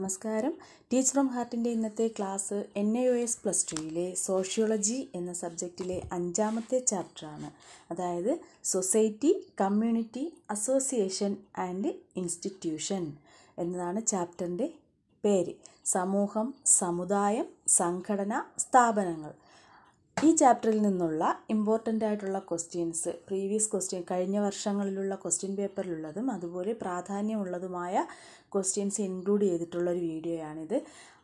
നമസ്കാരം teacher from ഹാർട്ടിൻ്റെ ഇന്നത്തെ class N I O S plus ടുയിലെ സോഷ്യോളജി എന്ന സബ്ജക്റ്റിലെ അഞ്ചാമത്തെ ചാപ്റ്ററാണ് അതായത് society community association and institution എന്നതാണ് ചാപ്റ്ററിൻ്റെ പേര് സമൂഹം സമുദായം സംഘടന സ്ഥാപനങ്ങൾ ഈ ചാപ്റ്ററിൽ നിന്നുള്ള ഇമ്പോർട്ടൻ്റ് ആയിട്ടുള്ള ക്വസ്റ്റ്യൻസ് പ്രീവിയസ് ക്വസ്റ്റ്യൻ കഴിഞ്ഞ വർഷങ്ങളിലുള്ള ക്വസ്റ്റ്യൻ പേപ്പറിലുള്ളതും അതുപോലെ പ്രാധാന്യമുള്ളതുമായ ക്വസ്റ്റ്യൻസ് ഇൻക്ലൂഡ് ചെയ്തിട്ടുള്ള ഒരു വീഡിയോയാണിത്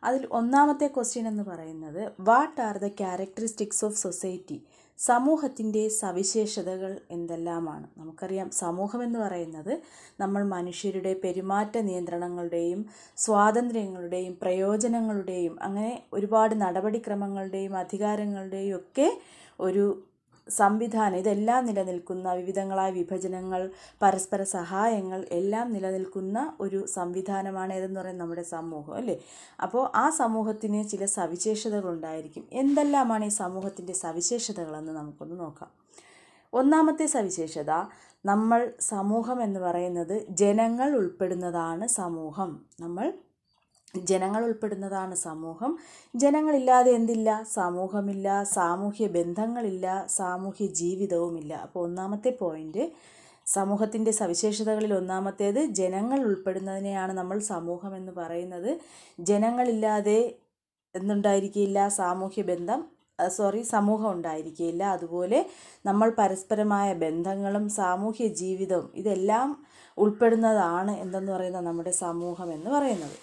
അതിൽ ഒന്നാമത്തെ ക്വസ്റ്റ്യൻ എന്ന് പറയുന്നത് what are the characteristics of society സമൂഹത്തിൻ്റെ സവിശേഷതകൾ എന്തെല്ലാമാണ് നമുക്കറിയാം സമൂഹം എന്ന് പറയുന്നത് നമ്മൾ മനുഷ്യരുടെ പെരുമാറ്റ നിയന്ത്രണങ്ങളുടെയും സ്വാതന്ത്ര്യങ്ങളുടെയും പ്രയോജനങ്ങളുടെയും അങ്ങനെ ഒരുപാട് നടപടിക്രമങ്ങളുടെയും അധികാരങ്ങളുടെയും ഒക്കെ ഒരു സംവിധാനം ഇതെല്ലാം നിലനിൽക്കുന്ന വിവിധങ്ങളായ വിഭജനങ്ങൾ പരസ്പര സഹായങ്ങൾ എല്ലാം നിലനിൽക്കുന്ന ഒരു സംവിധാനമാണ് ഏതെന്ന് പറയുന്നത് നമ്മുടെ സമൂഹം അല്ലേ അപ്പോൾ ആ സമൂഹത്തിന് ചില സവിശേഷതകൾ ഉണ്ടായിരിക്കും എന്തെല്ലാമാണ് ഈ സമൂഹത്തിൻ്റെ സവിശേഷതകളെന്ന് നമുക്കൊന്ന് നോക്കാം ഒന്നാമത്തെ സവിശേഷത നമ്മൾ സമൂഹം എന്ന് പറയുന്നത് ജനങ്ങൾ ഉൾപ്പെടുന്നതാണ് സമൂഹം നമ്മൾ ജനങ്ങൾ ഉൾപ്പെടുന്നതാണ് സമൂഹം ജനങ്ങളില്ലാതെ എന്തില്ല സമൂഹമില്ല സാമൂഹ്യ ബന്ധങ്ങളില്ല സാമൂഹ്യ ജീവിതവുമില്ല അപ്പോൾ ഒന്നാമത്തെ പോയിൻറ്റ് സമൂഹത്തിൻ്റെ സവിശേഷതകളിൽ ഒന്നാമത്തേത് ജനങ്ങൾ ഉൾപ്പെടുന്നതിനെയാണ് നമ്മൾ സമൂഹം എന്ന് പറയുന്നത് ജനങ്ങളില്ലാതെ എന്തുണ്ടായിരിക്കില്ല സാമൂഹ്യ ബന്ധം സോറി സമൂഹം ഉണ്ടായിരിക്കില്ല അതുപോലെ നമ്മൾ പരസ്പരമായ ബന്ധങ്ങളും സാമൂഹ്യ ജീവിതവും ഇതെല്ലാം ഉൾപ്പെടുന്നതാണ് എന്തെന്ന് പറയുന്നത് നമ്മുടെ സമൂഹം എന്ന് പറയുന്നത്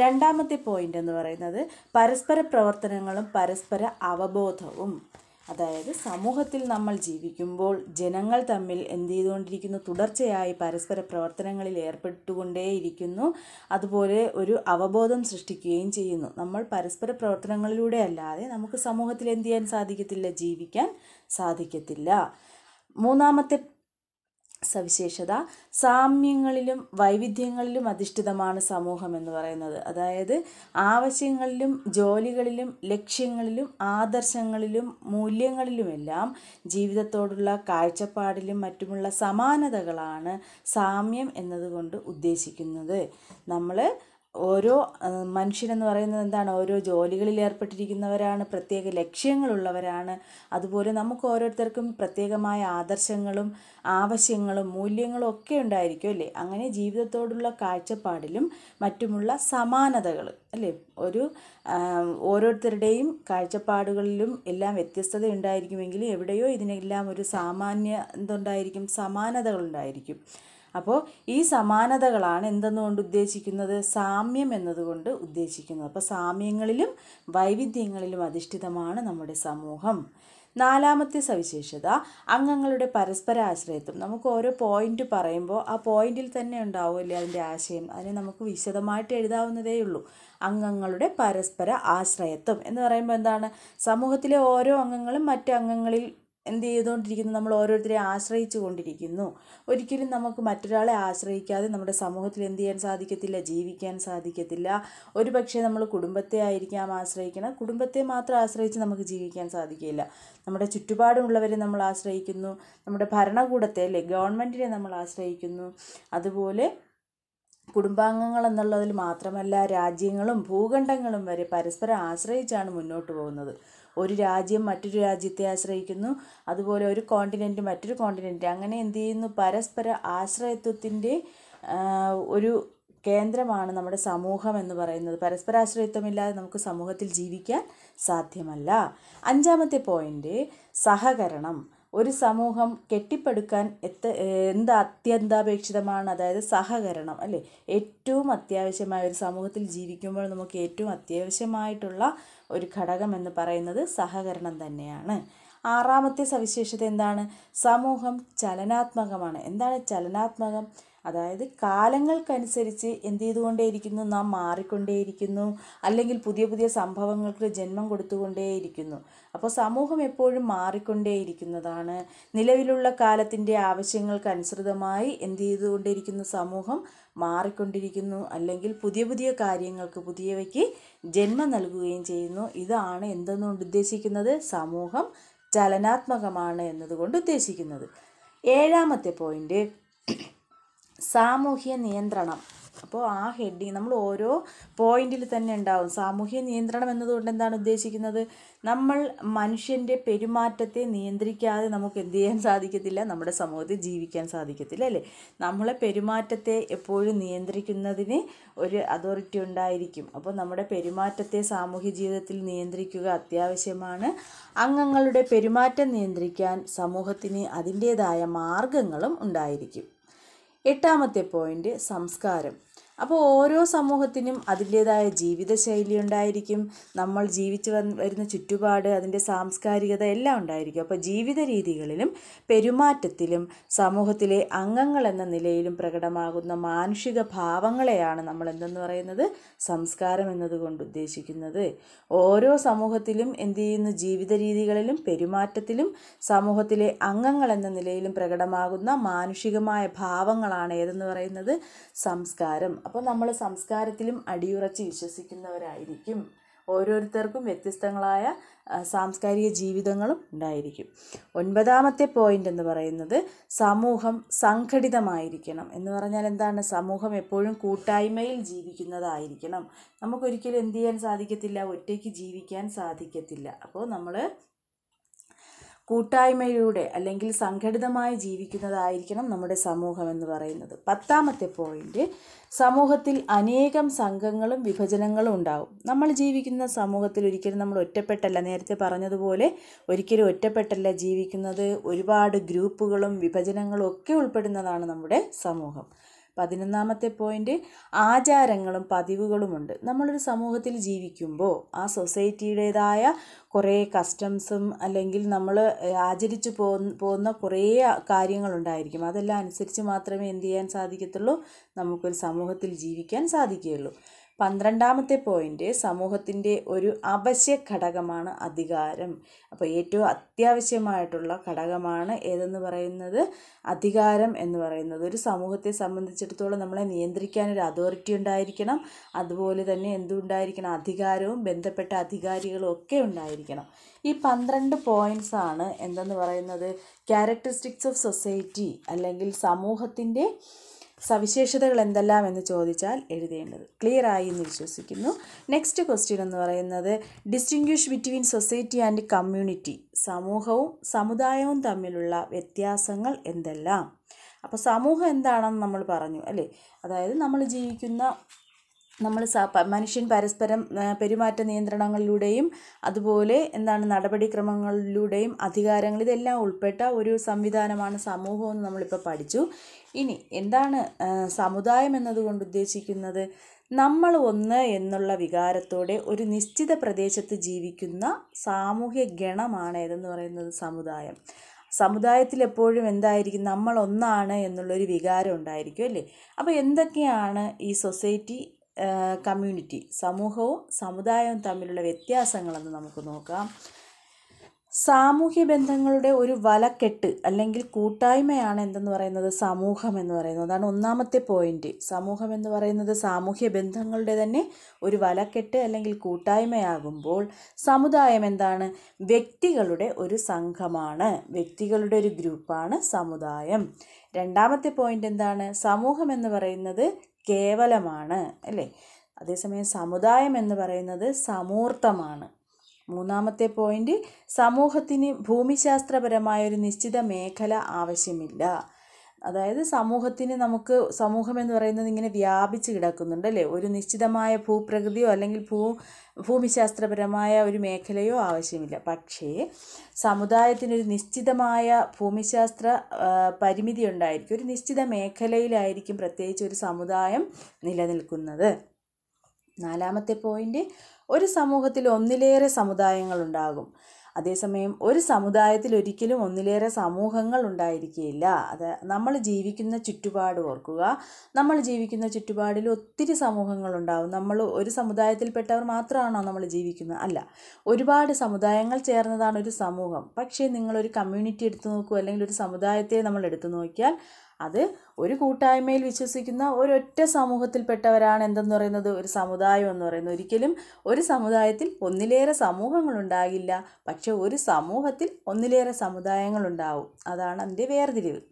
രണ്ടാമത്തെ പോയിന്റ് എന്ന് പറയുന്നത് പരസ്പര പ്രവർത്തനങ്ങളും പരസ്പര അവബോധവും അതായത് സമൂഹത്തിൽ നമ്മൾ ജീവിക്കുമ്പോൾ ജനങ്ങൾ തമ്മിൽ എന്ത് ചെയ്തുകൊണ്ടിരിക്കുന്നു തുടർച്ചയായി പരസ്പര പ്രവർത്തനങ്ങളിൽ ഏർപ്പെട്ടുകൊണ്ടേയിരിക്കുന്നു അതുപോലെ ഒരു അവബോധം സൃഷ്ടിക്കുകയും ചെയ്യുന്നു നമ്മൾ പരസ്പര പ്രവർത്തനങ്ങളിലൂടെ അല്ലാതെ നമുക്ക് സമൂഹത്തിൽ എന്ത് ചെയ്യാൻ സാധിക്കത്തില്ല ജീവിക്കാൻ സാധിക്കത്തില്ല മൂന്നാമത്തെ സവിശേഷത സാമ്യങ്ങളിലും വൈവിധ്യങ്ങളിലും അധിഷ്ഠിതമാണ് സമൂഹം എന്ന് പറയുന്നത് അതായത് ആവശ്യങ്ങളിലും ജോലികളിലും ലക്ഷ്യങ്ങളിലും ആദർശങ്ങളിലും മൂല്യങ്ങളിലുമെല്ലാം ജീവിതത്തോടുള്ള കാഴ്ചപ്പാടിലും മറ്റുമുള്ള സമാനതകളാണ് സാമ്യം എന്നതുകൊണ്ട് ഉദ്ദേശിക്കുന്നത് നമ്മൾ ഓരോ മനുഷ്യരെന്ന് പറയുന്നത് എന്താണ് ഓരോ ജോലികളിൽ ഏർപ്പെട്ടിരിക്കുന്നവരാണ് പ്രത്യേക ലക്ഷ്യങ്ങളുള്ളവരാണ് അതുപോലെ നമുക്ക് ഓരോരുത്തർക്കും പ്രത്യേകമായ ആദർശങ്ങളും ആവശ്യങ്ങളും മൂല്യങ്ങളും ഒക്കെ ഉണ്ടായിരിക്കും അല്ലേ അങ്ങനെ ജീവിതത്തോടുള്ള കാഴ്ചപ്പാടിലും മറ്റുമുള്ള സമാനതകൾ അല്ലേ ഒരു ഓരോരുത്തരുടെയും കാഴ്ചപ്പാടുകളിലും എല്ലാം വ്യത്യസ്തത ഉണ്ടായിരിക്കുമെങ്കിലും എവിടെയോ ഇതിനെല്ലാം ഒരു സാമാന്യ എന്തുണ്ടായിരിക്കും സമാനതകളുണ്ടായിരിക്കും അപ്പോൾ ഈ സമാനതകളാണ് എന്തെന്നുകൊണ്ട് ഉദ്ദേശിക്കുന്നത് സാമ്യം എന്നതുകൊണ്ട് ഉദ്ദേശിക്കുന്നത് അപ്പോൾ സാമ്യങ്ങളിലും വൈവിധ്യങ്ങളിലും അധിഷ്ഠിതമാണ് നമ്മുടെ സമൂഹം നാലാമത്തെ സവിശേഷത അംഗങ്ങളുടെ പരസ്പര ആശ്രയത്വം നമുക്ക് ഓരോ പോയിന്റ് പറയുമ്പോൾ ആ പോയിന്റിൽ തന്നെ ഉണ്ടാവുമല്ലേ അതിൻ്റെ ആശയം അതിനെ നമുക്ക് വിശദമായിട്ട് എഴുതാവുന്നതേ ഉള്ളൂ അംഗങ്ങളുടെ പരസ്പര ആശ്രയത്വം എന്ന് പറയുമ്പോൾ എന്താണ് സമൂഹത്തിലെ ഓരോ അംഗങ്ങളും മറ്റ് അംഗങ്ങളിൽ എന്ത് ചെയ്തുകൊണ്ടിരിക്കുന്നു നമ്മൾ ഓരോരുത്തരെ ആശ്രയിച്ചു കൊണ്ടിരിക്കുന്നു ഒരിക്കലും നമുക്ക് മറ്റൊരാളെ ആശ്രയിക്കാതെ നമ്മുടെ സമൂഹത്തിൽ എന്ത് ചെയ്യാൻ സാധിക്കത്തില്ല ജീവിക്കാൻ സാധിക്കത്തില്ല ഒരു പക്ഷേ നമ്മൾ കുടുംബത്തെ ആയിരിക്കാം ആശ്രയിക്കണം കുടുംബത്തെ മാത്രം ആശ്രയിച്ച് നമുക്ക് ജീവിക്കാൻ സാധിക്കില്ല നമ്മുടെ ചുറ്റുപാടുമുള്ളവരെ നമ്മൾ ആശ്രയിക്കുന്നു നമ്മുടെ ഭരണകൂടത്തെ അല്ലെ ഗവൺമെൻറ്റിനെ നമ്മൾ ആശ്രയിക്കുന്നു അതുപോലെ കുടുംബാംഗങ്ങൾ എന്നുള്ളതിൽ മാത്രമല്ല രാജ്യങ്ങളും ഭൂഖണ്ഡങ്ങളും വരെ പരസ്പരം ആശ്രയിച്ചാണ് മുന്നോട്ട് പോകുന്നത് ഒരു രാജ്യം മറ്റൊരു രാജ്യത്തെ ആശ്രയിക്കുന്നു അതുപോലെ ഒരു കോണ്ടിനെൻറ്റ് മറ്റൊരു കോണ്ടിനെൻറ്റ് അങ്ങനെ എന്ത് ചെയ്യുന്നു പരസ്പര ആശ്രയത്വത്തിൻ്റെ ഒരു കേന്ദ്രമാണ് നമ്മുടെ സമൂഹം എന്ന് പറയുന്നത് പരസ്പരാശ്രയത്വമില്ലാതെ നമുക്ക് സമൂഹത്തിൽ ജീവിക്കാൻ സാധ്യമല്ല അഞ്ചാമത്തെ പോയിൻ്റ് സഹകരണം ഒരു സമൂഹം കെട്ടിപ്പടുക്കാൻ എത്ത എന്ത് അത്യന്താപേക്ഷിതമാണ് അതായത് സഹകരണം അല്ലേ ഏറ്റവും അത്യാവശ്യമായ ഒരു സമൂഹത്തിൽ ജീവിക്കുമ്പോൾ നമുക്ക് ഏറ്റവും അത്യാവശ്യമായിട്ടുള്ള ഒരു ഘടകം എന്ന് പറയുന്നത് സഹകരണം തന്നെയാണ് ആറാമത്തെ സവിശേഷത എന്താണ് സമൂഹം ചലനാത്മകമാണ് എന്താണ് ചലനാത്മകം അതായത് കാലങ്ങൾക്കനുസരിച്ച് എന്ത് ചെയ്തുകൊണ്ടേയിരിക്കുന്നു നാം മാറിക്കൊണ്ടേയിരിക്കുന്നു അല്ലെങ്കിൽ പുതിയ പുതിയ സംഭവങ്ങൾക്ക് ജന്മം കൊടുത്തുകൊണ്ടേയിരിക്കുന്നു അപ്പോൾ സമൂഹം എപ്പോഴും മാറിക്കൊണ്ടേയിരിക്കുന്നതാണ് നിലവിലുള്ള കാലത്തിൻ്റെ ആവശ്യങ്ങൾക്ക് അനുസൃതമായി എന്ത് ചെയ്തുകൊണ്ടിരിക്കുന്ന സമൂഹം മാറിക്കൊണ്ടിരിക്കുന്നു അല്ലെങ്കിൽ പുതിയ പുതിയ കാര്യങ്ങൾക്ക് പുതിയവയ്ക്ക് ജന്മം നൽകുകയും ചെയ്യുന്നു ഇതാണ് എന്തെന്നുകൊണ്ട് ഉദ്ദേശിക്കുന്നത് സമൂഹം ചലനാത്മകമാണ് എന്നതുകൊണ്ട് ഉദ്ദേശിക്കുന്നത് ഏഴാമത്തെ പോയിന്റ് സാമൂഹ്യ നിയന്ത്രണം അപ്പോൾ ആ ഹെഡിങ് നമ്മൾ ഓരോ പോയിന്റിൽ തന്നെ ഉണ്ടാവും സാമൂഹ്യ നിയന്ത്രണം എന്നതുകൊണ്ട് എന്താണ് ഉദ്ദേശിക്കുന്നത് നമ്മൾ മനുഷ്യൻ്റെ പെരുമാറ്റത്തെ നിയന്ത്രിക്കാതെ നമുക്ക് എന്ത് ചെയ്യാൻ സാധിക്കത്തില്ല നമ്മുടെ സമൂഹത്തിൽ ജീവിക്കാൻ സാധിക്കത്തില്ല അല്ലേ നമ്മളെ പെരുമാറ്റത്തെ എപ്പോഴും നിയന്ത്രിക്കുന്നതിന് ഒരു അതോറിറ്റി ഉണ്ടായിരിക്കും അപ്പോൾ നമ്മുടെ പെരുമാറ്റത്തെ സാമൂഹ്യ ജീവിതത്തിൽ നിയന്ത്രിക്കുക അത്യാവശ്യമാണ് അംഗങ്ങളുടെ പെരുമാറ്റം നിയന്ത്രിക്കാൻ സമൂഹത്തിന് അതിൻ്റേതായ മാർഗങ്ങളും ഉണ്ടായിരിക്കും എട്ടാമത്തെ പോയിന്റ് സംസ്കാരം അപ്പോൾ ഓരോ സമൂഹത്തിനും അതിൻ്റേതായ ജീവിതശൈലി ഉണ്ടായിരിക്കും നമ്മൾ ജീവിച്ചു വരുന്ന ചുറ്റുപാട് അതിൻ്റെ സാംസ്കാരികത എല്ലാം ഉണ്ടായിരിക്കും അപ്പോൾ ജീവിത രീതികളിലും പെരുമാറ്റത്തിലും സമൂഹത്തിലെ അംഗങ്ങൾ എന്ന നിലയിലും പ്രകടമാകുന്ന മാനുഷിക ഭാവങ്ങളെയാണ് നമ്മൾ എന്തെന്ന് പറയുന്നത് സംസ്കാരം എന്നതുകൊണ്ട് ഉദ്ദേശിക്കുന്നത് ഓരോ സമൂഹത്തിലും എന്തു ചെയ്യുന്നു ജീവിത രീതികളിലും പെരുമാറ്റത്തിലും സമൂഹത്തിലെ അംഗങ്ങൾ എന്ന നിലയിലും പ്രകടമാകുന്ന മാനുഷികമായ ഭാവങ്ങളാണ് ഏതെന്ന് പറയുന്നത് സംസ്കാരം അപ്പോൾ നമ്മൾ സംസ്കാരത്തിലും അടിയുറച്ച് വിശ്വസിക്കുന്നവരായിരിക്കും ഓരോരുത്തർക്കും വ്യത്യസ്തങ്ങളായ സാംസ്കാരിക ജീവിതങ്ങളും ഉണ്ടായിരിക്കും ഒൻപതാമത്തെ പോയിന്റ് എന്ന് പറയുന്നത് സമൂഹം സംഘടിതമായിരിക്കണം എന്ന് പറഞ്ഞാൽ എന്താണ് സമൂഹം എപ്പോഴും കൂട്ടായ്മയിൽ ജീവിക്കുന്നതായിരിക്കണം നമുക്കൊരിക്കലും എന്ത് ചെയ്യാൻ സാധിക്കത്തില്ല ഒറ്റയ്ക്ക് ജീവിക്കാൻ സാധിക്കത്തില്ല അപ്പോൾ നമ്മൾ കൂട്ടായ്മയിലൂടെ അല്ലെങ്കിൽ സംഘടിതമായി ജീവിക്കുന്നതായിരിക്കണം നമ്മുടെ സമൂഹം എന്ന് പറയുന്നത് പത്താമത്തെ പോയിന്റ് സമൂഹത്തിൽ അനേകം സംഘങ്ങളും വിഭജനങ്ങളും ഉണ്ടാവും നമ്മൾ ജീവിക്കുന്ന സമൂഹത്തിൽ ഒരിക്കലും നമ്മൾ ഒറ്റപ്പെട്ടല്ല നേരത്തെ പറഞ്ഞതുപോലെ ഒരിക്കലും ഒറ്റപ്പെട്ടല്ല ജീവിക്കുന്നത് ഒരുപാട് ഗ്രൂപ്പുകളും വിഭജനങ്ങളും ഒക്കെ ഉൾപ്പെടുന്നതാണ് നമ്മുടെ സമൂഹം പതിനൊന്നാമത്തെ പോയിൻ്റ് ആചാരങ്ങളും പതിവുകളുമുണ്ട് നമ്മളൊരു സമൂഹത്തിൽ ജീവിക്കുമ്പോൾ ആ സൊസൈറ്റിയുടേതായ കുറേ കസ്റ്റംസും അല്ലെങ്കിൽ നമ്മൾ ആചരിച്ചു പോകുന്ന കുറേ കാര്യങ്ങളുണ്ടായിരിക്കും അതെല്ലാം അനുസരിച്ച് മാത്രമേ എന്ത് ചെയ്യാൻ സാധിക്കത്തുള്ളൂ നമുക്കൊരു സമൂഹത്തിൽ ജീവിക്കാൻ സാധിക്കുകയുള്ളൂ പന്ത്രണ്ടാമത്തെ പോയിന്റ് സമൂഹത്തിൻ്റെ ഒരു അവശ്യ ഘടകമാണ് അധികാരം അപ്പോൾ ഏറ്റവും അത്യാവശ്യമായിട്ടുള്ള ഘടകമാണ് ഏതെന്ന് പറയുന്നത് അധികാരം എന്ന് പറയുന്നത് ഒരു സമൂഹത്തെ സംബന്ധിച്ചിടത്തോളം നമ്മളെ നിയന്ത്രിക്കാൻ ഒരു അതോറിറ്റി ഉണ്ടായിരിക്കണം അതുപോലെ തന്നെ എന്തുണ്ടായിരിക്കണം അധികാരവും ബന്ധപ്പെട്ട അധികാരികളും ഒക്കെ ഉണ്ടായിരിക്കണം ഈ പന്ത്രണ്ട് പോയിൻസാണ് ആണ് എന്തെന്ന് പറയുന്നത് ക്യാരക്ടറിസ്റ്റിക്സ് ഓഫ് സൊസൈറ്റി അല്ലെങ്കിൽ സമൂഹത്തിൻ്റെ സവിശേഷതകൾ എന്തെല്ലാം എന്ന് ചോദിച്ചാൽ എഴുതേണ്ടത് ക്ലിയർ ആയി എന്ന് വിശ്വസിക്കുന്നു നെക്സ്റ്റ് ക്വസ്റ്റ്യൻ എന്ന് പറയുന്നത് distinguish between society and community സമൂഹവും സമുദായവും തമ്മിലുള്ള വ്യത്യാസങ്ങൾ എന്തെല്ലാം അപ്പോൾ സമൂഹം എന്താണെന്ന് നമ്മൾ പറഞ്ഞു അല്ലേ അതായത് നമ്മൾ ജീവിക്കുന്ന നമ്മൾ മനുഷ്യൻ പരസ്പരം പെരുമാറ്റ നിയന്ത്രണങ്ങളിലൂടെയും അതുപോലെ എന്താണ് നടപടിക്രമങ്ങളിലൂടെയും അധികാരങ്ങൾ ഇതെല്ലാം ഉൾപ്പെട്ട ഒരു സംവിധാനമാണ് സമൂഹം എന്ന് നമ്മളിപ്പോൾ പഠിച്ചു ഇനി എന്താണ് സമുദായം എന്നതുകൊണ്ട് ഉദ്ദേശിക്കുന്നത് നമ്മൾ ഒന്ന് എന്നുള്ള വികാരത്തോടെ ഒരു നിശ്ചിത പ്രദേശത്ത് ജീവിക്കുന്ന സാമൂഹ്യ ഗണമാണ് ഏതെന്ന് പറയുന്നത് സമുദായം സമുദായത്തിൽ എപ്പോഴും എന്തായിരിക്കും നമ്മൾ ഒന്നാണ് എന്നുള്ളൊരു വികാരം ഉണ്ടായിരിക്കും അല്ലേ അപ്പോൾ എന്തൊക്കെയാണ് ഈ സൊസൈറ്റി കമ്മ്യൂണിറ്റി സമൂഹവും സമുദായവും തമ്മിലുള്ള വ്യത്യാസങ്ങളെന്ന് നമുക്ക് നോക്കാം സാമൂഹ്യ ബന്ധങ്ങളുടെ ഒരു വലക്കെട്ട് അല്ലെങ്കിൽ കൂട്ടായ്മയാണ് എന്തെന്ന് പറയുന്നത് സമൂഹം എന്ന് പറയുന്നത് അതാണ് ഒന്നാമത്തെ പോയിന്റ് സമൂഹം എന്ന് പറയുന്നത് സാമൂഹ്യ ബന്ധങ്ങളുടെ തന്നെ ഒരു വലക്കെട്ട് അല്ലെങ്കിൽ കൂട്ടായ്മയാകുമ്പോൾ സമുദായം എന്താണ് വ്യക്തികളുടെ ഒരു സംഘമാണ് വ്യക്തികളുടെ ഒരു ഗ്രൂപ്പാണ് സമുദായം രണ്ടാമത്തെ പോയിന്റ് എന്താണ് സമൂഹം എന്ന് പറയുന്നത് കേവലമാണ് അല്ലേ അതേസമയം സമുദായം എന്ന് പറയുന്നത് സമൂർത്തമാണ് മൂന്നാമത്തെ പോയിന്റ് സമൂഹത്തിന് ഭൂമിശാസ്ത്രപരമായ ഒരു നിശ്ചിത മേഖല ആവശ്യമില്ല അതായത് സമൂഹത്തിന് നമുക്ക് സമൂഹം എന്ന് പറയുന്നത് ഇങ്ങനെ വ്യാപിച്ച് കിടക്കുന്നുണ്ട് അല്ലേ ഒരു നിശ്ചിതമായ ഭൂപ്രകൃതിയോ അല്ലെങ്കിൽ ഭൂ ഭൂമിശാസ്ത്രപരമായ ഒരു മേഖലയോ ആവശ്യമില്ല പക്ഷേ സമുദായത്തിനൊരു നിശ്ചിതമായ ഭൂമിശാസ്ത്ര പരിമിതി ഉണ്ടായിരിക്കും ഒരു നിശ്ചിത മേഖലയിലായിരിക്കും പ്രത്യേകിച്ച് ഒരു സമുദായം നിലനിൽക്കുന്നത് നാലാമത്തെ പോയിൻ്റ് ഒരു സമൂഹത്തിൽ ഒന്നിലേറെ സമുദായങ്ങളുണ്ടാകും അതേസമയം ഒരു സമുദായത്തിൽ ഒരിക്കലും ഒന്നിലേറെ സമൂഹങ്ങൾ ഉണ്ടായിരിക്കുകയില്ല അത് നമ്മൾ ജീവിക്കുന്ന ചുറ്റുപാട് ഓർക്കുക നമ്മൾ ജീവിക്കുന്ന ചുറ്റുപാടിൽ ഒത്തിരി സമൂഹങ്ങൾ ഉണ്ടാവും നമ്മൾ ഒരു സമുദായത്തിൽപ്പെട്ടവർ മാത്രമാണോ നമ്മൾ ജീവിക്കുന്നത് അല്ല ഒരുപാട് സമുദായങ്ങൾ ചേർന്നതാണ് ഒരു സമൂഹം പക്ഷേ നിങ്ങളൊരു കമ്മ്യൂണിറ്റി എടുത്തു നോക്കൂ അല്ലെങ്കിൽ ഒരു സമുദായത്തെ നമ്മൾ എടുത്തു നോക്കിയാൽ അത് ഒരു കൂട്ടായ്മയിൽ വിശ്വസിക്കുന്ന ഒരൊറ്റ സമൂഹത്തിൽപ്പെട്ടവരാണ് എന്തെന്ന് പറയുന്നത് ഒരു സമുദായം എന്ന് പറയുന്നത് ഒരിക്കലും ഒരു സമുദായത്തിൽ ഒന്നിലേറെ സമൂഹങ്ങളുണ്ടാകില്ല പക്ഷെ ഒരു സമൂഹത്തിൽ ഒന്നിലേറെ സമുദായങ്ങളുണ്ടാവും അതാണ് അതിൻ്റെ വേർതിരിവ്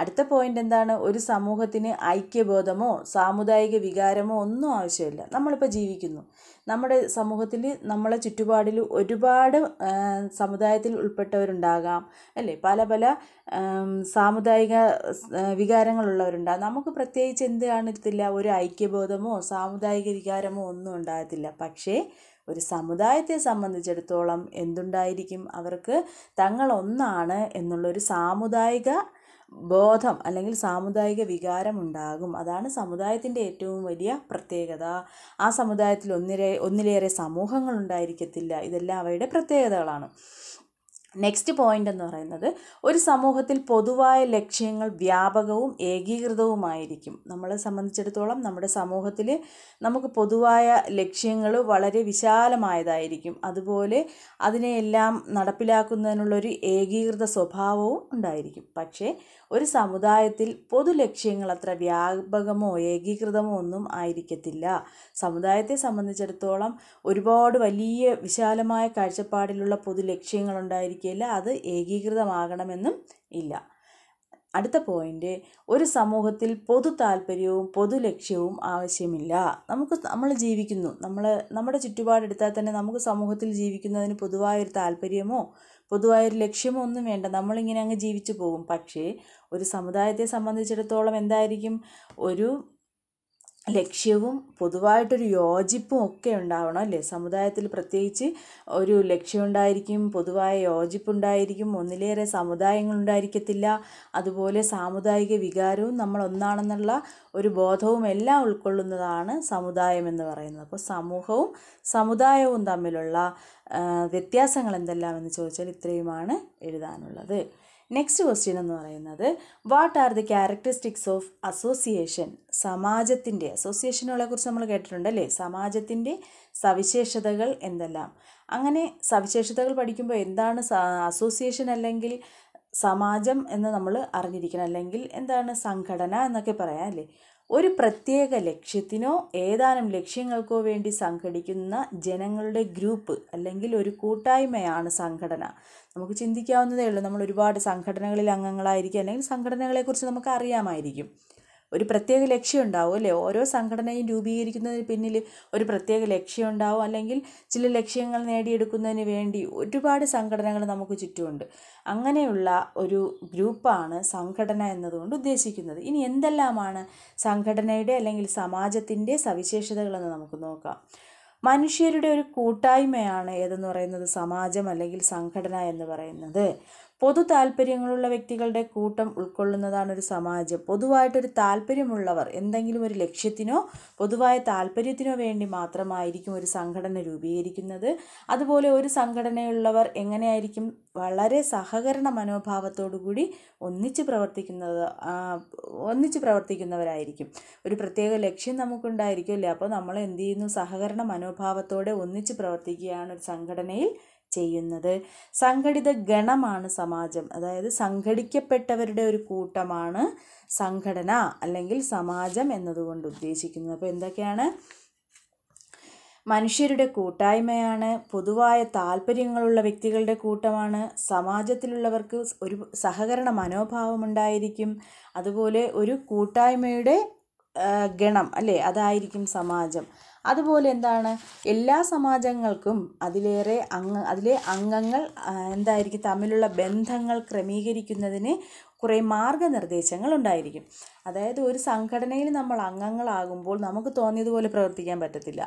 അടുത്ത പോയിന്റ് എന്താണ് ഒരു സമൂഹത്തിന് ഐക്യബോധമോ സാമുദായിക വികാരമോ ഒന്നും ആവശ്യമില്ല നമ്മളിപ്പോൾ ജീവിക്കുന്നു നമ്മുടെ സമൂഹത്തിൽ നമ്മളെ ചുറ്റുപാടിൽ ഒരുപാട് സമുദായത്തിൽ ഉൾപ്പെട്ടവരുണ്ടാകാം അല്ലേ പല പല സാമുദായിക വികാരങ്ങളുള്ളവരുണ്ടാകാം നമുക്ക് പ്രത്യേകിച്ച് എന്ത് കാണത്തില്ല ഒരു ഐക്യബോധമോ സാമുദായിക വികാരമോ ഒന്നും ഉണ്ടാകത്തില്ല പക്ഷേ ഒരു സമുദായത്തെ സംബന്ധിച്ചിടത്തോളം എന്തുണ്ടായിരിക്കും അവർക്ക് തങ്ങളൊന്നാണ് എന്നുള്ളൊരു സാമുദായിക ബോധം അല്ലെങ്കിൽ സാമുദായിക ഉണ്ടാകും അതാണ് സമുദായത്തിൻ്റെ ഏറ്റവും വലിയ പ്രത്യേകത ആ സമുദായത്തിൽ ഒന്നിലെ ഒന്നിലേറെ സമൂഹങ്ങൾ ഉണ്ടായിരിക്കത്തില്ല ഇതെല്ലാം അവയുടെ പ്രത്യേകതകളാണ് നെക്സ്റ്റ് പോയിന്റ് എന്ന് പറയുന്നത് ഒരു സമൂഹത്തിൽ പൊതുവായ ലക്ഷ്യങ്ങൾ വ്യാപകവും ഏകീകൃതവുമായിരിക്കും നമ്മളെ സംബന്ധിച്ചിടത്തോളം നമ്മുടെ സമൂഹത്തിൽ നമുക്ക് പൊതുവായ ലക്ഷ്യങ്ങൾ വളരെ വിശാലമായതായിരിക്കും അതുപോലെ അതിനെയെല്ലാം നടപ്പിലാക്കുന്നതിനുള്ളൊരു ഏകീകൃത സ്വഭാവവും ഉണ്ടായിരിക്കും പക്ഷേ ഒരു സമുദായത്തിൽ പൊതു ലക്ഷ്യങ്ങൾ അത്ര വ്യാപകമോ ഏകീകൃതമോ ഒന്നും ആയിരിക്കത്തില്ല സമുദായത്തെ സംബന്ധിച്ചിടത്തോളം ഒരുപാട് വലിയ വിശാലമായ കാഴ്ചപ്പാടിലുള്ള പൊതു ലക്ഷ്യങ്ങൾ ഉണ്ടായിരിക്കില്ല അത് ഏകീകൃതമാകണമെന്നും ഇല്ല അടുത്ത പോയിന്റ് ഒരു സമൂഹത്തിൽ പൊതു താല്പര്യവും പൊതു ലക്ഷ്യവും ആവശ്യമില്ല നമുക്ക് നമ്മൾ ജീവിക്കുന്നു നമ്മൾ നമ്മുടെ ചുറ്റുപാടെടുത്താൽ തന്നെ നമുക്ക് സമൂഹത്തിൽ ജീവിക്കുന്നതിന് പൊതുവായൊരു താല്പര്യമോ പൊതുവായൊരു ലക്ഷ്യമൊന്നും വേണ്ട നമ്മളിങ്ങനെ അങ്ങ് ജീവിച്ചു പോകും പക്ഷേ ഒരു സമുദായത്തെ സംബന്ധിച്ചിടത്തോളം എന്തായിരിക്കും ഒരു ലക്ഷ്യവും പൊതുവായിട്ടൊരു യോജിപ്പും ഒക്കെ ഉണ്ടാവണം അല്ലേ സമുദായത്തിൽ പ്രത്യേകിച്ച് ഒരു ലക്ഷ്യമുണ്ടായിരിക്കും പൊതുവായ യോജിപ്പുണ്ടായിരിക്കും ഒന്നിലേറെ സമുദായങ്ങളുണ്ടായിരിക്കത്തില്ല അതുപോലെ സാമുദായിക വികാരവും നമ്മൾ ഒന്നാണെന്നുള്ള ഒരു ബോധവും എല്ലാം ഉൾക്കൊള്ളുന്നതാണ് സമുദായം എന്ന് പറയുന്നത് അപ്പോൾ സമൂഹവും സമുദായവും തമ്മിലുള്ള വ്യത്യാസങ്ങൾ എന്തെല്ലാം എന്ന് ചോദിച്ചാൽ ഇത്രയുമാണ് എഴുതാനുള്ളത് നെക്സ്റ്റ് ക്വസ്റ്റ്യൻ എന്ന് പറയുന്നത് what are the characteristics of association സമാജത്തിൻ്റെ കുറിച്ച് നമ്മൾ കേട്ടിട്ടുണ്ട് അല്ലേ സമാജത്തിൻ്റെ സവിശേഷതകൾ എന്തെല്ലാം അങ്ങനെ സവിശേഷതകൾ പഠിക്കുമ്പോൾ എന്താണ് അസോസിയേഷൻ അല്ലെങ്കിൽ സമാജം എന്ന് നമ്മൾ അറിഞ്ഞിരിക്കണം അല്ലെങ്കിൽ എന്താണ് സംഘടന എന്നൊക്കെ പറയാം അല്ലേ ഒരു പ്രത്യേക ലക്ഷ്യത്തിനോ ഏതാനും ലക്ഷ്യങ്ങൾക്കോ വേണ്ടി സംഘടിക്കുന്ന ജനങ്ങളുടെ ഗ്രൂപ്പ് അല്ലെങ്കിൽ ഒരു കൂട്ടായ്മയാണ് സംഘടന നമുക്ക് ചിന്തിക്കാവുന്നതേ ഉള്ളൂ നമ്മൾ ഒരുപാട് സംഘടനകളിൽ അംഗങ്ങളായിരിക്കും അല്ലെങ്കിൽ സംഘടനകളെക്കുറിച്ച് നമുക്ക് അറിയാമായിരിക്കും ഒരു പ്രത്യേക ലക്ഷ്യം ഉണ്ടാവും അല്ലേ ഓരോ സംഘടനയും രൂപീകരിക്കുന്നതിന് പിന്നിൽ ഒരു പ്രത്യേക ലക്ഷ്യം ഉണ്ടാവും അല്ലെങ്കിൽ ചില ലക്ഷ്യങ്ങൾ നേടിയെടുക്കുന്നതിന് വേണ്ടി ഒരുപാട് സംഘടനകൾ നമുക്ക് ചുറ്റുമുണ്ട് അങ്ങനെയുള്ള ഒരു ഗ്രൂപ്പാണ് സംഘടന എന്നതുകൊണ്ട് ഉദ്ദേശിക്കുന്നത് ഇനി എന്തെല്ലാമാണ് സംഘടനയുടെ അല്ലെങ്കിൽ സമാജത്തിൻ്റെ സവിശേഷതകളെന്ന് നമുക്ക് നോക്കാം മനുഷ്യരുടെ ഒരു കൂട്ടായ്മയാണ് ഏതെന്ന് പറയുന്നത് സമാജം അല്ലെങ്കിൽ സംഘടന എന്ന് പറയുന്നത് പൊതു താല്പര്യങ്ങളുള്ള വ്യക്തികളുടെ കൂട്ടം ഉൾക്കൊള്ളുന്നതാണ് ഒരു സമാജം പൊതുവായിട്ടൊരു താല്പര്യമുള്ളവർ എന്തെങ്കിലും ഒരു ലക്ഷ്യത്തിനോ പൊതുവായ താല്പര്യത്തിനോ വേണ്ടി മാത്രമായിരിക്കും ഒരു സംഘടന രൂപീകരിക്കുന്നത് അതുപോലെ ഒരു സംഘടനയുള്ളവർ എങ്ങനെയായിരിക്കും വളരെ സഹകരണ കൂടി ഒന്നിച്ച് പ്രവർത്തിക്കുന്നത് ഒന്നിച്ച് പ്രവർത്തിക്കുന്നവരായിരിക്കും ഒരു പ്രത്യേക ലക്ഷ്യം നമുക്കുണ്ടായിരിക്കുമല്ലേ അപ്പോൾ നമ്മൾ എന്ത് ചെയ്യുന്നു സഹകരണ മനോഭാവത്തോടെ ഒന്നിച്ച് പ്രവർത്തിക്കുകയാണ് ഒരു സംഘടനയിൽ ചെയ്യുന്നത് സംഘടിത ഗണമാണ് സമാജം അതായത് സംഘടിക്കപ്പെട്ടവരുടെ ഒരു കൂട്ടമാണ് സംഘടന അല്ലെങ്കിൽ സമാജം എന്നതുകൊണ്ട് ഉദ്ദേശിക്കുന്നത് അപ്പോൾ എന്തൊക്കെയാണ് മനുഷ്യരുടെ കൂട്ടായ്മയാണ് പൊതുവായ താല്പര്യങ്ങളുള്ള വ്യക്തികളുടെ കൂട്ടമാണ് സമാജത്തിലുള്ളവർക്ക് ഒരു സഹകരണ മനോഭാവം ഉണ്ടായിരിക്കും അതുപോലെ ഒരു കൂട്ടായ്മയുടെ ഗണം അല്ലേ അതായിരിക്കും സമാജം അതുപോലെ എന്താണ് എല്ലാ സമാജങ്ങൾക്കും അതിലേറെ അംഗ അതിലെ അംഗങ്ങൾ എന്തായിരിക്കും തമ്മിലുള്ള ബന്ധങ്ങൾ ക്രമീകരിക്കുന്നതിന് കുറേ മാർഗനിർദ്ദേശങ്ങൾ ഉണ്ടായിരിക്കും അതായത് ഒരു സംഘടനയിൽ നമ്മൾ അംഗങ്ങളാകുമ്പോൾ നമുക്ക് തോന്നിയതുപോലെ പ്രവർത്തിക്കാൻ പറ്റത്തില്ല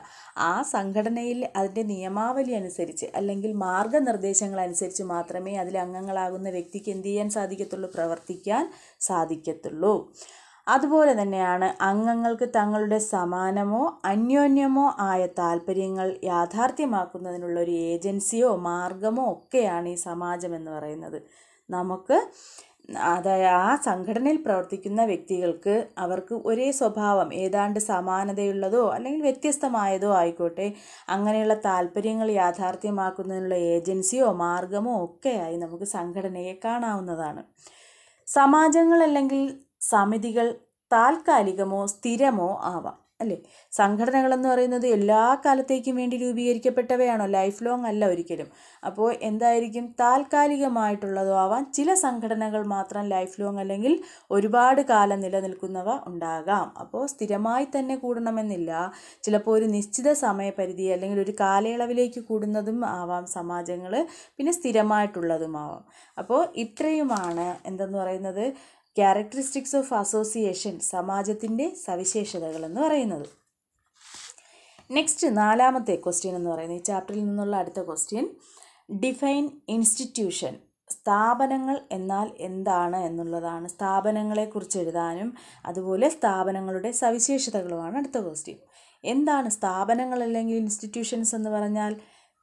ആ സംഘടനയിൽ അതിൻ്റെ നിയമാവലി അനുസരിച്ച് അല്ലെങ്കിൽ മാർഗനിർദ്ദേശങ്ങൾ അനുസരിച്ച് മാത്രമേ അതിൽ അംഗങ്ങളാകുന്ന വ്യക്തിക്ക് എന്ത് ചെയ്യാൻ സാധിക്കത്തുള്ളൂ പ്രവർത്തിക്കാൻ സാധിക്കത്തുള്ളൂ അതുപോലെ തന്നെയാണ് അംഗങ്ങൾക്ക് തങ്ങളുടെ സമാനമോ അന്യോന്യമോ ആയ താല്പര്യങ്ങൾ യാഥാർത്ഥ്യമാക്കുന്നതിനുള്ള ഒരു ഏജൻസിയോ മാർഗമോ ഒക്കെയാണ് ഈ സമാജം എന്ന് പറയുന്നത് നമുക്ക് അതായത് ആ സംഘടനയിൽ പ്രവർത്തിക്കുന്ന വ്യക്തികൾക്ക് അവർക്ക് ഒരേ സ്വഭാവം ഏതാണ്ട് സമാനതയുള്ളതോ അല്ലെങ്കിൽ വ്യത്യസ്തമായതോ ആയിക്കോട്ടെ അങ്ങനെയുള്ള താല്പര്യങ്ങൾ യാഥാർത്ഥ്യമാക്കുന്നതിനുള്ള ഏജൻസിയോ മാർഗമോ ഒക്കെയായി നമുക്ക് സംഘടനയെ കാണാവുന്നതാണ് സമാജങ്ങൾ അല്ലെങ്കിൽ സമിതികൾ താൽക്കാലികമോ സ്ഥിരമോ ആവാം അല്ലേ സംഘടനകളെന്ന് പറയുന്നത് എല്ലാ കാലത്തേക്കും വേണ്ടി രൂപീകരിക്കപ്പെട്ടവയാണോ ലൈഫ് ലോങ് അല്ല ഒരിക്കലും അപ്പോൾ എന്തായിരിക്കും താൽക്കാലികമായിട്ടുള്ളതോ ആവാം ചില സംഘടനകൾ മാത്രം ലൈഫ് ലോങ് അല്ലെങ്കിൽ ഒരുപാട് കാലം നിലനിൽക്കുന്നവ ഉണ്ടാകാം അപ്പോൾ സ്ഥിരമായി തന്നെ കൂടണമെന്നില്ല ചിലപ്പോൾ ഒരു നിശ്ചിത സമയപരിധി അല്ലെങ്കിൽ ഒരു കാലയളവിലേക്ക് കൂടുന്നതും ആവാം സമാജങ്ങൾ പിന്നെ സ്ഥിരമായിട്ടുള്ളതുമാവാം അപ്പോൾ ഇത്രയുമാണ് എന്തെന്ന് പറയുന്നത് ക്യാരക്ടറിസ്റ്റിക്സ് ഓഫ് അസോസിയേഷൻ സമാജത്തിൻ്റെ സവിശേഷതകൾ എന്ന് പറയുന്നത് നെക്സ്റ്റ് നാലാമത്തെ ക്വസ്റ്റ്യൻ എന്ന് പറയുന്നത് ഈ ചാപ്റ്ററിൽ നിന്നുള്ള അടുത്ത ക്വസ്റ്റ്യൻ ഡിഫൈൻ ഇൻസ്റ്റിറ്റ്യൂഷൻ സ്ഥാപനങ്ങൾ എന്നാൽ എന്താണ് എന്നുള്ളതാണ് സ്ഥാപനങ്ങളെക്കുറിച്ച് എഴുതാനും അതുപോലെ സ്ഥാപനങ്ങളുടെ സവിശേഷതകളുമാണ് അടുത്ത ക്വസ്റ്റ്യൻ എന്താണ് സ്ഥാപനങ്ങൾ അല്ലെങ്കിൽ ഇൻസ്റ്റിറ്റ്യൂഷൻസ് എന്ന് പറഞ്ഞാൽ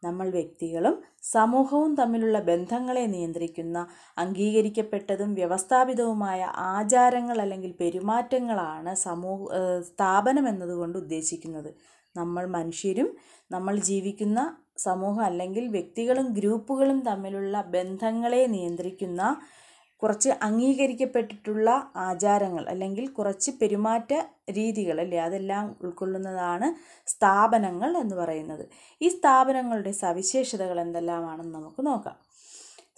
നമ്മൾ വ്യക്തികളും സമൂഹവും തമ്മിലുള്ള ബന്ധങ്ങളെ നിയന്ത്രിക്കുന്ന അംഗീകരിക്കപ്പെട്ടതും വ്യവസ്ഥാപിതവുമായ ആചാരങ്ങൾ അല്ലെങ്കിൽ പെരുമാറ്റങ്ങളാണ് സമൂഹ സ്ഥാപനം എന്നതുകൊണ്ട് ഉദ്ദേശിക്കുന്നത് നമ്മൾ മനുഷ്യരും നമ്മൾ ജീവിക്കുന്ന സമൂഹം അല്ലെങ്കിൽ വ്യക്തികളും ഗ്രൂപ്പുകളും തമ്മിലുള്ള ബന്ധങ്ങളെ നിയന്ത്രിക്കുന്ന കുറച്ച് അംഗീകരിക്കപ്പെട്ടിട്ടുള്ള ആചാരങ്ങൾ അല്ലെങ്കിൽ കുറച്ച് പെരുമാറ്റ രീതികൾ അല്ലേ അതെല്ലാം ഉൾക്കൊള്ളുന്നതാണ് സ്ഥാപനങ്ങൾ എന്ന് പറയുന്നത് ഈ സ്ഥാപനങ്ങളുടെ സവിശേഷതകൾ എന്തെല്ലാമാണെന്ന് നമുക്ക് നോക്കാം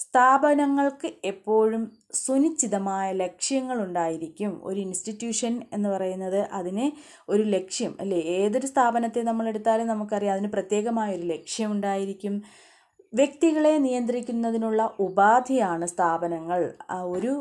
സ്ഥാപനങ്ങൾക്ക് എപ്പോഴും സുനിശ്ചിതമായ ലക്ഷ്യങ്ങൾ ഉണ്ടായിരിക്കും ഒരു ഇൻസ്റ്റിറ്റ്യൂഷൻ എന്ന് പറയുന്നത് അതിന് ഒരു ലക്ഷ്യം അല്ലേ ഏതൊരു സ്ഥാപനത്തെ നമ്മൾ എടുത്താലും നമുക്കറിയാം അതിന് പ്രത്യേകമായ ഒരു ലക്ഷ്യം ഉണ്ടായിരിക്കും വ്യക്തികളെ നിയന്ത്രിക്കുന്നതിനുള്ള ഉപാധിയാണ് സ്ഥാപനങ്ങൾ ഒരു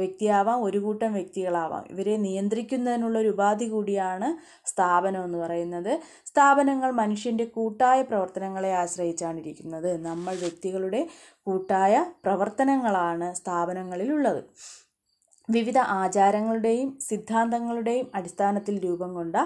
വ്യക്തിയാവാം ഒരു കൂട്ടം വ്യക്തികളാവാം ഇവരെ നിയന്ത്രിക്കുന്നതിനുള്ള ഒരു ഉപാധി കൂടിയാണ് സ്ഥാപനം എന്ന് പറയുന്നത് സ്ഥാപനങ്ങൾ മനുഷ്യൻ്റെ കൂട്ടായ പ്രവർത്തനങ്ങളെ ആശ്രയിച്ചാണ് ഇരിക്കുന്നത് നമ്മൾ വ്യക്തികളുടെ കൂട്ടായ പ്രവർത്തനങ്ങളാണ് സ്ഥാപനങ്ങളിലുള്ളത് വിവിധ ആചാരങ്ങളുടെയും സിദ്ധാന്തങ്ങളുടെയും അടിസ്ഥാനത്തിൽ രൂപം കൊണ്ട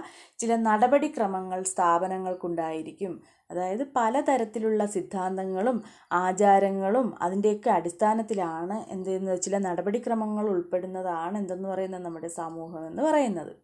ചില നടപടിക്രമങ്ങൾ സ്ഥാപനങ്ങൾക്കുണ്ടായിരിക്കും അതായത് പലതരത്തിലുള്ള സിദ്ധാന്തങ്ങളും ആചാരങ്ങളും അതിൻ്റെയൊക്കെ അടിസ്ഥാനത്തിലാണ് എന്തെന്ന് ചില നടപടിക്രമങ്ങൾ ഉൾപ്പെടുന്നതാണ് എന്തെന്ന് പറയുന്നത് നമ്മുടെ സമൂഹം എന്ന് പറയുന്നത്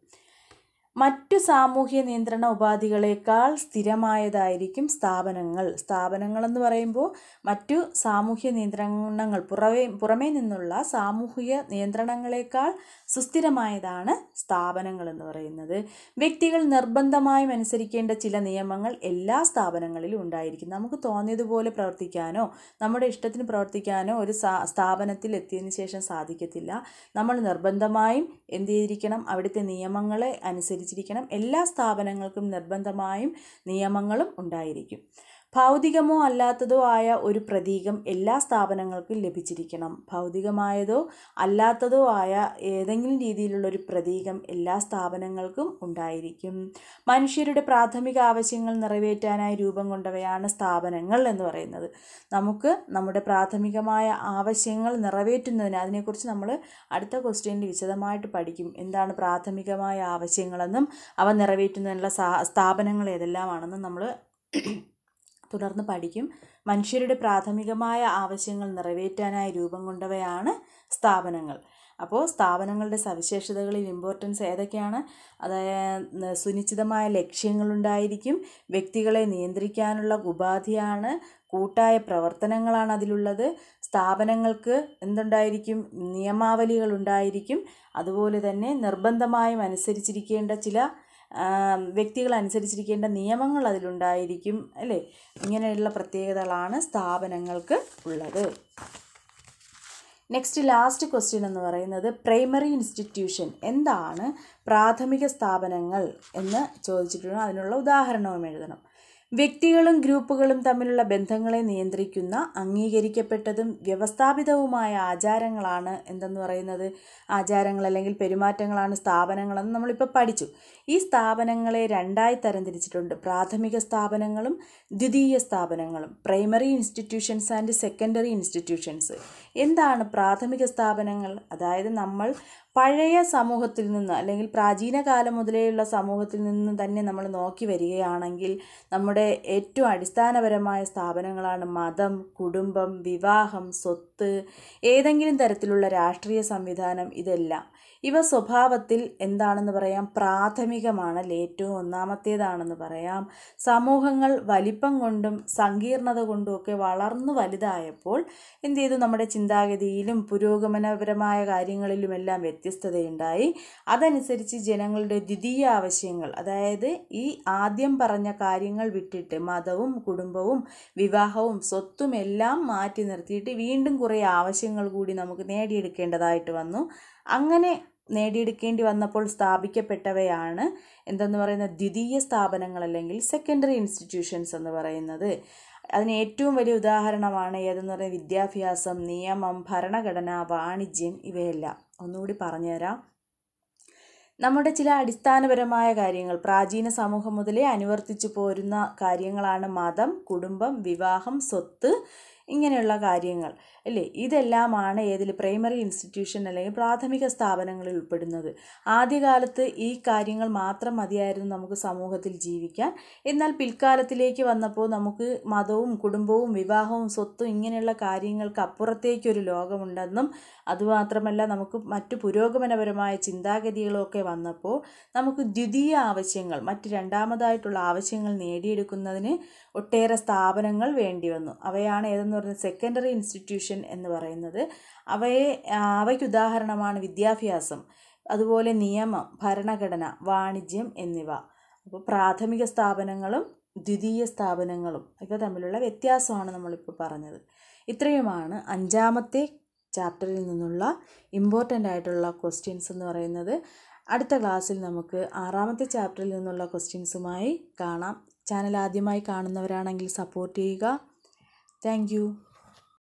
മറ്റു സാമൂഹ്യ നിയന്ത്രണ ഉപാധികളേക്കാൾ സ്ഥിരമായതായിരിക്കും സ്ഥാപനങ്ങൾ സ്ഥാപനങ്ങൾ എന്ന് പറയുമ്പോൾ മറ്റു സാമൂഹ്യ നിയന്ത്രണങ്ങൾ പുറമേ പുറമേ നിന്നുള്ള സാമൂഹിക നിയന്ത്രണങ്ങളേക്കാൾ സുസ്ഥിരമായതാണ് സ്ഥാപനങ്ങൾ എന്ന് പറയുന്നത് വ്യക്തികൾ നിർബന്ധമായും അനുസരിക്കേണ്ട ചില നിയമങ്ങൾ എല്ലാ സ്ഥാപനങ്ങളിലും ഉണ്ടായിരിക്കും നമുക്ക് തോന്നിയതുപോലെ പ്രവർത്തിക്കാനോ നമ്മുടെ ഇഷ്ടത്തിന് പ്രവർത്തിക്കാനോ ഒരു സ്ഥാപനത്തിൽ എത്തിയതിന് ശേഷം സാധിക്കത്തില്ല നമ്മൾ നിർബന്ധമായും എന്ത് ചെയ്തിരിക്കണം അവിടുത്തെ നിയമങ്ങളെ അനുസരിച്ചിരിക്കണം എല്ലാ സ്ഥാപനങ്ങൾക്കും നിർബന്ധമായും നിയമങ്ങളും ഉണ്ടായിരിക്കും ഭൗതികമോ അല്ലാത്തതോ ആയ ഒരു പ്രതീകം എല്ലാ സ്ഥാപനങ്ങൾക്കും ലഭിച്ചിരിക്കണം ഭൗതികമായതോ അല്ലാത്തതോ ആയ ഏതെങ്കിലും രീതിയിലുള്ള ഒരു പ്രതീകം എല്ലാ സ്ഥാപനങ്ങൾക്കും ഉണ്ടായിരിക്കും മനുഷ്യരുടെ പ്രാഥമിക ആവശ്യങ്ങൾ നിറവേറ്റാനായി രൂപം കൊണ്ടവയാണ് സ്ഥാപനങ്ങൾ എന്ന് പറയുന്നത് നമുക്ക് നമ്മുടെ പ്രാഥമികമായ ആവശ്യങ്ങൾ നിറവേറ്റുന്നതിന് അതിനെക്കുറിച്ച് നമ്മൾ അടുത്ത ക്വസ്റ്റ്യനിൽ വിശദമായിട്ട് പഠിക്കും എന്താണ് പ്രാഥമികമായ ആവശ്യങ്ങളെന്നും അവ നിറവേറ്റുന്നതിനുള്ള സ്ഥാപനങ്ങൾ ഏതെല്ലാമാണെന്നും നമ്മൾ തുടർന്ന് പഠിക്കും മനുഷ്യരുടെ പ്രാഥമികമായ ആവശ്യങ്ങൾ നിറവേറ്റാനായി രൂപം കൊണ്ടവയാണ് സ്ഥാപനങ്ങൾ അപ്പോൾ സ്ഥാപനങ്ങളുടെ സവിശേഷതകളിൽ ഇമ്പോർട്ടൻസ് ഏതൊക്കെയാണ് അതായത് സുനിശ്ചിതമായ ലക്ഷ്യങ്ങളുണ്ടായിരിക്കും വ്യക്തികളെ നിയന്ത്രിക്കാനുള്ള ഉപാധിയാണ് കൂട്ടായ പ്രവർത്തനങ്ങളാണ് അതിലുള്ളത് സ്ഥാപനങ്ങൾക്ക് എന്തുണ്ടായിരിക്കും നിയമാവലികൾ ഉണ്ടായിരിക്കും അതുപോലെ തന്നെ നിർബന്ധമായും അനുസരിച്ചിരിക്കേണ്ട ചില വ്യക്തികൾ അനുസരിച്ചിരിക്കേണ്ട നിയമങ്ങൾ അതിലുണ്ടായിരിക്കും അല്ലേ ഇങ്ങനെയുള്ള പ്രത്യേകതകളാണ് സ്ഥാപനങ്ങൾക്ക് ഉള്ളത് നെക്സ്റ്റ് ലാസ്റ്റ് ക്വസ്റ്റ്യൻ എന്ന് പറയുന്നത് പ്രൈമറി ഇൻസ്റ്റിറ്റ്യൂഷൻ എന്താണ് പ്രാഥമിക സ്ഥാപനങ്ങൾ എന്ന് ചോദിച്ചിട്ടുണ്ട് അതിനുള്ള ഉദാഹരണവും എഴുതണം വ്യക്തികളും ഗ്രൂപ്പുകളും തമ്മിലുള്ള ബന്ധങ്ങളെ നിയന്ത്രിക്കുന്ന അംഗീകരിക്കപ്പെട്ടതും വ്യവസ്ഥാപിതവുമായ ആചാരങ്ങളാണ് എന്തെന്ന് പറയുന്നത് ആചാരങ്ങൾ അല്ലെങ്കിൽ പെരുമാറ്റങ്ങളാണ് സ്ഥാപനങ്ങളെന്ന് നമ്മളിപ്പോൾ പഠിച്ചു ഈ സ്ഥാപനങ്ങളെ രണ്ടായി തരംതിരിച്ചിട്ടുണ്ട് പ്രാഥമിക സ്ഥാപനങ്ങളും ദ്വിതീയ സ്ഥാപനങ്ങളും primary institutions and secondary institutions എന്താണ് പ്രാഥമിക സ്ഥാപനങ്ങൾ അതായത് നമ്മൾ പഴയ സമൂഹത്തിൽ നിന്ന് അല്ലെങ്കിൽ പ്രാചീന കാലം മുതലേയുള്ള സമൂഹത്തിൽ നിന്ന് തന്നെ നമ്മൾ നോക്കി വരികയാണെങ്കിൽ നമ്മുടെ ഏറ്റവും അടിസ്ഥാനപരമായ സ്ഥാപനങ്ങളാണ് മതം കുടുംബം വിവാഹം സ്വത്ത് ഏതെങ്കിലും തരത്തിലുള്ള രാഷ്ട്രീയ സംവിധാനം ഇതെല്ലാം ഇവ സ്വഭാവത്തിൽ എന്താണെന്ന് പറയാം പ്രാഥമികമാണ് ഏറ്റവും ഒന്നാമത്തേതാണെന്ന് പറയാം സമൂഹങ്ങൾ വലിപ്പം കൊണ്ടും സങ്കീർണത കൊണ്ടും ഒക്കെ വളർന്നു വലുതായപ്പോൾ എന്ത് ചെയ്തു നമ്മുടെ ചിന്താഗതിയിലും പുരോഗമനപരമായ കാര്യങ്ങളിലുമെല്ലാം വ്യത്യസ്തതയുണ്ടായി അതനുസരിച്ച് ജനങ്ങളുടെ ദ്വിതീയ ആവശ്യങ്ങൾ അതായത് ഈ ആദ്യം പറഞ്ഞ കാര്യങ്ങൾ വിട്ടിട്ട് മതവും കുടുംബവും വിവാഹവും സ്വത്തും എല്ലാം മാറ്റി നിർത്തിയിട്ട് വീണ്ടും കുറേ ആവശ്യങ്ങൾ കൂടി നമുക്ക് നേടിയെടുക്കേണ്ടതായിട്ട് വന്നു അങ്ങനെ നേടിയെടുക്കേണ്ടി വന്നപ്പോൾ സ്ഥാപിക്കപ്പെട്ടവയാണ് എന്തെന്ന് പറയുന്ന ദ്വിതീയ സ്ഥാപനങ്ങൾ അല്ലെങ്കിൽ സെക്കൻഡറി ഇൻസ്റ്റിറ്റ്യൂഷൻസ് എന്ന് പറയുന്നത് അതിന് ഏറ്റവും വലിയ ഉദാഹരണമാണ് ഏതെന്ന് പറയുന്നത് വിദ്യാഭ്യാസം നിയമം ഭരണഘടന വാണിജ്യം ഇവയെല്ലാം ഒന്നുകൂടി പറഞ്ഞുതരാം നമ്മുടെ ചില അടിസ്ഥാനപരമായ കാര്യങ്ങൾ പ്രാചീന സമൂഹം മുതലേ അനുവർത്തിച്ചു പോരുന്ന കാര്യങ്ങളാണ് മതം കുടുംബം വിവാഹം സ്വത്ത് ഇങ്ങനെയുള്ള കാര്യങ്ങൾ അല്ലേ ഇതെല്ലാമാണ് ഏതിൽ പ്രൈമറി ഇൻസ്റ്റിറ്റ്യൂഷൻ അല്ലെങ്കിൽ പ്രാഥമിക സ്ഥാപനങ്ങളിൽ ഉൾപ്പെടുന്നത് ആദ്യകാലത്ത് ഈ കാര്യങ്ങൾ മാത്രം മതിയായിരുന്നു നമുക്ക് സമൂഹത്തിൽ ജീവിക്കാൻ എന്നാൽ പിൽക്കാലത്തിലേക്ക് വന്നപ്പോൾ നമുക്ക് മതവും കുടുംബവും വിവാഹവും സ്വത്തും ഇങ്ങനെയുള്ള കാര്യങ്ങൾക്ക് അപ്പുറത്തേക്കൊരു ലോകമുണ്ടെന്നും അതുമാത്രമല്ല നമുക്ക് മറ്റു പുരോഗമനപരമായ ചിന്താഗതികളൊക്കെ വന്നപ്പോൾ നമുക്ക് ദ്വിതീയ ആവശ്യങ്ങൾ മറ്റ് രണ്ടാമതായിട്ടുള്ള ആവശ്യങ്ങൾ നേടിയെടുക്കുന്നതിന് ഒട്ടേറെ സ്ഥാപനങ്ങൾ വേണ്ടി വന്നു അവയാണ് ഏതെന്ന് എന്ന് പറയുന്നത് സെക്കൻഡറി ഇൻസ്റ്റിറ്റ്യൂഷൻ എന്ന് പറയുന്നത് അവയെ അവയ്ക്ക് ഉദാഹരണമാണ് വിദ്യാഭ്യാസം അതുപോലെ നിയമം ഭരണഘടന വാണിജ്യം എന്നിവ അപ്പോൾ പ്രാഥമിക സ്ഥാപനങ്ങളും ദ്വിതീയ സ്ഥാപനങ്ങളും ഒക്കെ തമ്മിലുള്ള വ്യത്യാസമാണ് നമ്മളിപ്പോൾ പറഞ്ഞത് ഇത്രയുമാണ് അഞ്ചാമത്തെ ചാപ്റ്ററിൽ നിന്നുള്ള ഇമ്പോർട്ടൻ്റ് ആയിട്ടുള്ള ക്വസ്റ്റ്യൻസ് എന്ന് പറയുന്നത് അടുത്ത ക്ലാസ്സിൽ നമുക്ക് ആറാമത്തെ ചാപ്റ്ററിൽ നിന്നുള്ള ക്വസ്റ്റ്യൻസുമായി കാണാം ചാനൽ ആദ്യമായി കാണുന്നവരാണെങ്കിൽ സപ്പോർട്ട് ചെയ്യുക Thank you.